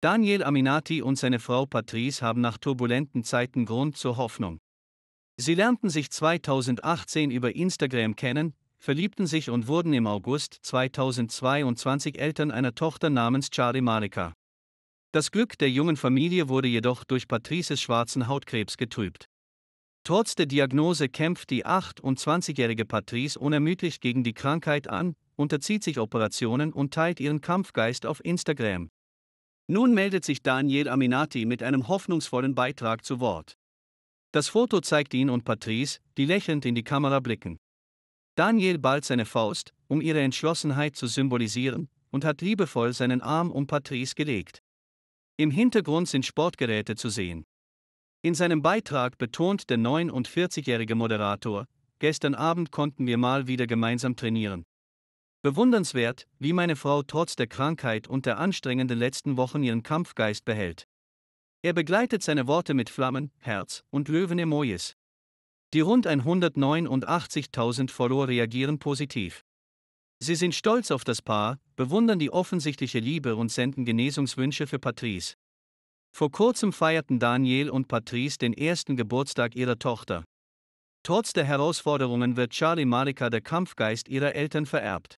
Daniel Aminati und seine Frau Patrice haben nach turbulenten Zeiten Grund zur Hoffnung. Sie lernten sich 2018 über Instagram kennen, verliebten sich und wurden im August 2022 Eltern einer Tochter namens Charlie Marika. Das Glück der jungen Familie wurde jedoch durch Patrices schwarzen Hautkrebs getrübt. Trotz der Diagnose kämpft die 28-jährige Patrice unermüdlich gegen die Krankheit an, unterzieht sich Operationen und teilt ihren Kampfgeist auf Instagram. Nun meldet sich Daniel Aminati mit einem hoffnungsvollen Beitrag zu Wort. Das Foto zeigt ihn und Patrice, die lächelnd in die Kamera blicken. Daniel ballt seine Faust, um ihre Entschlossenheit zu symbolisieren, und hat liebevoll seinen Arm um Patrice gelegt. Im Hintergrund sind Sportgeräte zu sehen. In seinem Beitrag betont der 49-jährige Moderator, gestern Abend konnten wir mal wieder gemeinsam trainieren. Bewundernswert, wie meine Frau trotz der Krankheit und der anstrengenden letzten Wochen ihren Kampfgeist behält. Er begleitet seine Worte mit Flammen, Herz und Löwen-Emojis. Die rund 189.000 Follower reagieren positiv. Sie sind stolz auf das Paar, bewundern die offensichtliche Liebe und senden Genesungswünsche für Patrice. Vor kurzem feierten Daniel und Patrice den ersten Geburtstag ihrer Tochter. Trotz der Herausforderungen wird Charlie Malika der Kampfgeist ihrer Eltern vererbt.